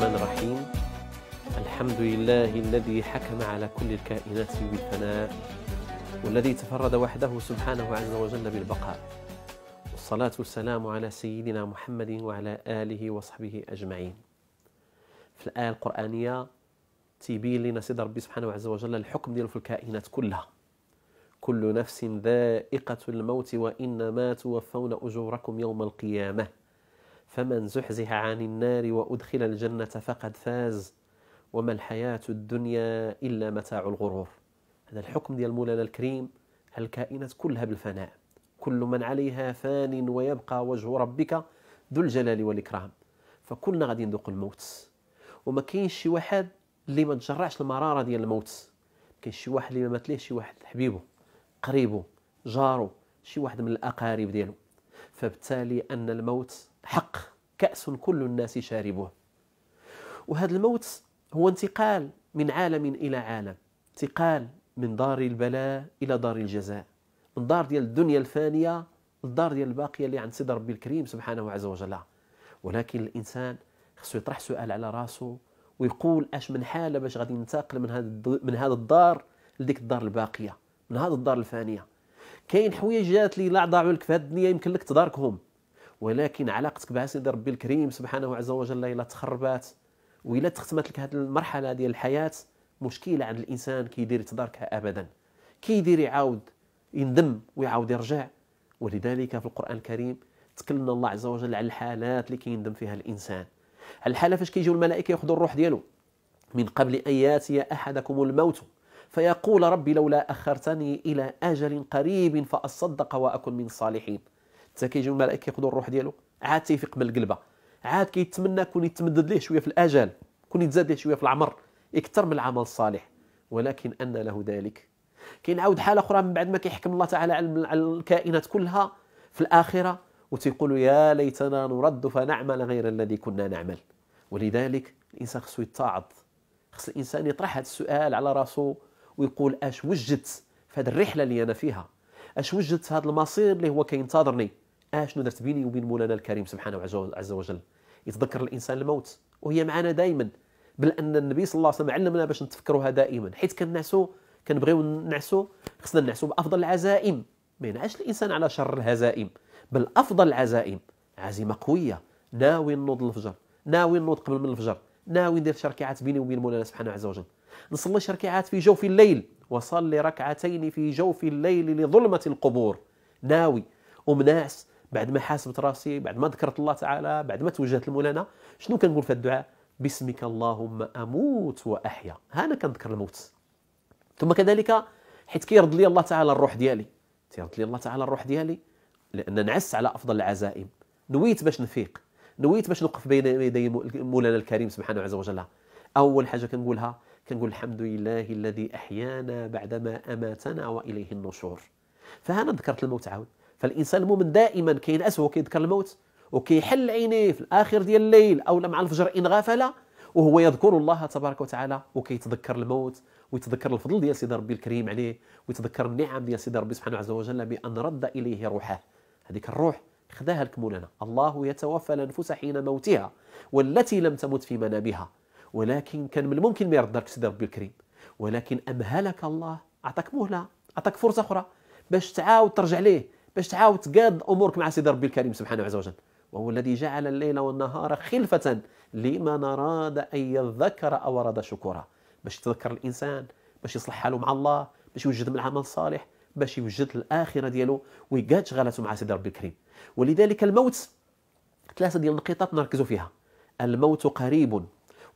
الرحمن الرحيم الحمد لله الذي حكم على كل الكائنات بالثناء والذي تفرد وحده سبحانه عز وجل بالبقاء والصلاة والسلام على سيدنا محمد وعلى آله وصحبه أجمعين في الآية القرآنية تيبين لنا سيد ربي سبحانه عز وجل الحكم ديالو في الكائنات كلها كل نفس ذائقة الموت وإنما توفون أجوركم يوم القيامة فمن زحزح عن النار وأدخل الجنة فقد فاز وما الحياة الدنيا إلا متاع الغرور هذا الحكم ديال مولانا الكريم الكائنات كلها بالفناء كل من عليها فان ويبقى وجه ربك ذو الجلال والإكرام فكلنا غادي نذوق الموت وما كاينش شي واحد اللي ما تجرعش المرارة ديال الموت كاين شي واحد اللي ما ماتليهش شي واحد حبيبه قريبه جاره شي واحد من الأقارب ديالو فبالتالي أن الموت حق كأس كل الناس شاربه وهذا الموت هو انتقال من عالم إلى عالم انتقال من دار البلاء إلى دار الجزاء من دار ديال الدنيا الفانية للدار ديال الباقية اللي عند سيد ربي الكريم سبحانه عز وجل ولكن الإنسان خصو يطرح سؤال على راسه ويقول اش من حاله باش غادي ننتقل من هذا من هذا الدار لديك الدار الباقيه من هذا الدار الفانيه كاين حويجات اللي لا ضاعوا لك في هذه الدنيا يمكن لك تداركهم ولكن علاقتك بها سيدي ربي الكريم سبحانه عز وجل الا تخربات والا تختمت لك هذه المرحله ديال الحياه مشكله عند الانسان كيدير تداركها ابدا كيدير يعاود يندم ويعاود يرجع ولذلك في القران الكريم تكلمنا الله عز وجل على الحالات اللي كيندم فيها الانسان على الحاله فاش كيجيو الملائكه ياخذوا الروح ديالو من قبل ان ياتي احدكم الموت فيقول ربي لولا أخرتني إلى أجل قريب فأصدق وأكن من الصالحين حتى كيجيو الملائكة ياخذوا الروح ديالو عاد تيفيق بالقلبه عاد كيتمنى كون يتمدد ليه شويه في الاجل كون يتزاد ليه شويه في العمر يكثر من العمل الصالح ولكن ان له ذلك كاين عاود حاله اخرى من بعد ما كيحكم الله تعالى على الكائنات كلها في الاخره وتيقول يا ليتنا نرد فنعمل غير الذي كنا نعمل ولذلك الانسان خصو يتعظ خص الانسان يطرح هذا السؤال على راسه ويقول اش وجدت في هذه الرحله اللي انا فيها اش وجدت في هذا المصير اللي هو كينتظرني اشنو درت بيني وبين مولانا الكريم سبحانه عز وجل يتذكر الانسان الموت وهي معنا دائما بل ان النبي صلى الله عليه وسلم علمنا باش نتفكروها دائما حيت كنعسو كنبغيو نعسو خصنا نعسو بافضل العزائم ما ينعش الانسان على شر الهزائم بل افضل العزائم عزيمه قويه ناوي نوض الفجر ناوي نوض قبل من الفجر ناوي ندير شركعات بيني وبين مولانا سبحانه عز وجل نصليش ركعات في جوف الليل وصلي ركعتين في جوف الليل لظلمة القبور ناوي ومناس بعد ما حاسبت راسي بعد ما ذكرت الله تعالى بعد ما توجهت لمولانا شنو كنقول في الدعاء باسمك اللهم اموت واحيا هانا كنذكر الموت ثم كذلك حيت كيرد لي الله تعالى الروح ديالي تيرد لي الله تعالى الروح ديالي لان نعس على افضل العزائم نويت باش نفيق نويت باش نوقف بين يدي مولانا الكريم سبحانه عز وجل اول حاجه كنقولها كنقول الحمد لله الذي أحيانا بعدما أماتنا وإليه النشور فهنا ذكرت الموت عاود فالإنسان المؤمن دائما كينأس كيذكر الموت وكيحل عينيه في الآخر ديال الليل أو مع الفجر إن غفل وهو يذكر الله تبارك وتعالى وكيتذكر الموت ويتذكر الفضل ديال سيدي ربي الكريم عليه ويتذكر النعم ديال سيدي ربي سبحانه عز وجل بأن رد إليه روحه هذيك الروح خذاها لك مولانا الله يتوفى الأنفس حين موتها والتي لم تمت في منامها ولكن كان من الممكن ما يرد لك سيدي ربي الكريم ولكن امهلك الله اعطاك مهله اعطاك فرصه اخرى باش تعاود ترجع ليه باش تعاود تقاد امورك مع سيدي ربي الكريم سبحانه عز وجل وهو الذي جعل الليل والنهار خلفة لمن أراد أن يذكر أو أراد شكورا باش يتذكر الإنسان باش يصلح حاله مع الله باش يوجد من العمل الصالح باش يوجد الآخرة ديالو ويقاد شغلته مع سيدي ربي الكريم ولذلك الموت ثلاثة ديال النقيطات نركزوا فيها الموت قريب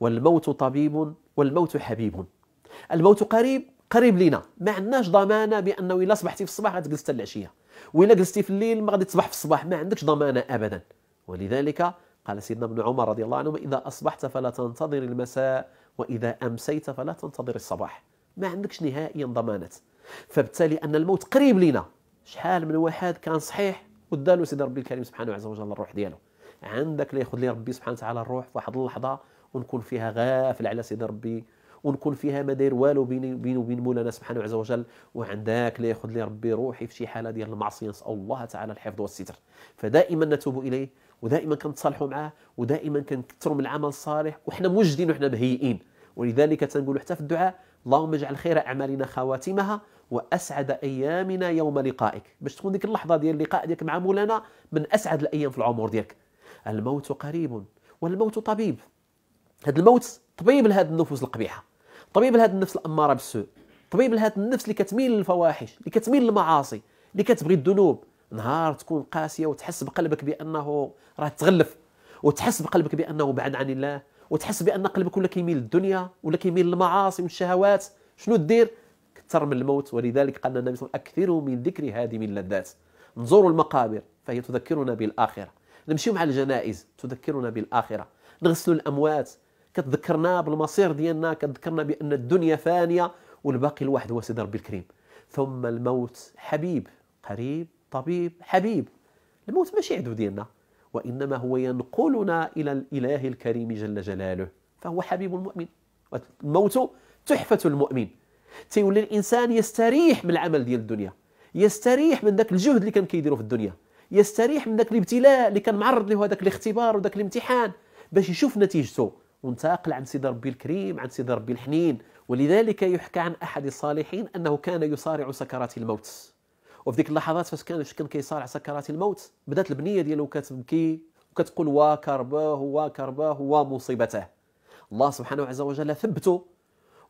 والموت طبيب والموت حبيب الموت قريب قريب لينا ما عندناش ضمانه بانه الا صبحتي في الصباح غتجلس حتى العشيه والا جلستي في الليل ما غادي تصبح في الصباح ما عندكش ضمانه ابدا ولذلك قال سيدنا ابن عمر رضي الله عنهما اذا اصبحت فلا تنتظر المساء واذا امسيت فلا تنتظر الصباح ما عندكش نهائيا ضمانات فبالتالي ان الموت قريب لينا شحال من واحد كان صحيح وداله سيدي ربي الكريم سبحانه عز وجل الروح ديالو عندك اللي ياخذ لي ربي سبحانه وتعالى الروح في واحد اللحظه ونكون فيها غافل على سيدي ربي ونكون فيها ما داير والو بيني وبين وبين مولانا سبحانه عز وجل وعندك لا ياخذ لي ربي روحي في شي حاله ديال المعصيه نسال الله تعالى الحفظ والستر فدائما نتوب اليه ودائما كنتصالحوا معاه ودائما كنكثروا من العمل الصالح وحنا موجدين وحنا مهيئين ولذلك تنقول حتى في الدعاء اللهم اجعل خير اعمالنا خواتمها واسعد ايامنا يوم لقائك باش تكون ديك اللحظه ديال اللقاء ديالك مع مولانا من اسعد الايام في العمر ديالك الموت قريب والموت طبيب هذا الموت طبيب لهذه النفوس القبيحه طبيب لهذه النفس الاماره بالسوء طبيب لهذه النفس اللي كتميل للفواحش اللي كتميل للمعاصي اللي كتبغي الذنوب نهار تكون قاسيه وتحس بقلبك بانه راه تغلف وتحس بقلبك بانه بعد عن الله وتحس بان قلبك ولا كيميل للدنيا ولا كيميل للمعاصي والشهوات شنو دير كثر من الموت ولذلك قال النبي صلى الله عليه وسلم اكثروا من ذكر هذه من اللذات نزوروا المقابر فهي تذكرنا بالاخره نمشيو مع الجنائز تذكرنا بالاخره نغسلوا الاموات كتذكرنا بالمصير ديالنا كتذكرنا بان الدنيا فانيه والباقي الواحد هو سيدي ربي الكريم ثم الموت حبيب قريب طبيب حبيب الموت ماشي عدو ديالنا وانما هو ينقلنا الى الاله الكريم جل جلاله فهو حبيب المؤمن الموت تحفه المؤمن تيولي الانسان يستريح من العمل ديال الدنيا يستريح من ذاك الجهد اللي كان كيديرو في الدنيا يستريح من ذاك الابتلاء اللي كان معرض له هذاك الاختبار وذاك الامتحان باش يشوف نتيجته وانتقل عن سيدي ربي الكريم عن سيدي ربي الحنين ولذلك يحكى عن أحد الصالحين أنه كان يصارع سكرات الموت وفي ذيك اللحظات فاش كان كان كيصارع سكرات الموت بدات البنيه ديالو كتبكي وكتقول وا كرباه وا كرباه وا مصيبته الله سبحانه عز وجل ثبته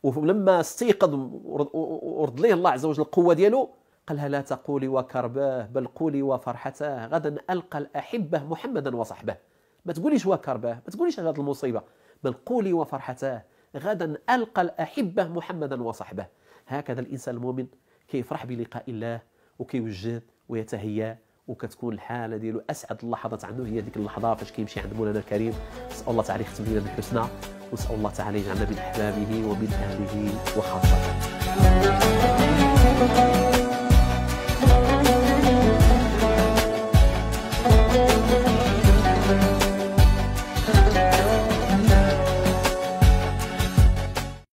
ولما استيقظ ورد ليه الله عز وجل القوه ديالو قال لها لا تقولي وكرباه بل قولي وفرحتاه غدا القى الاحبه محمدا وصحبه ما تقوليش وكرباه ما تقوليش هذه المصيبه بل قولي وفرحتاه غدا ألقى الأحبة محمدا وصحبه هكذا الإنسان المؤمن كيفرح بلقاء الله وكيوجد ويتهيأ وكتكون الحاله ديالو اسعد اللحظات عنده هي ديك اللحظه فاش كيمشي عند مولانا الكريم نسال الله تعالى يختم لنا بالحسنى ونسال الله تعالى يجعلنا من احبابه ومن اهله وخاصته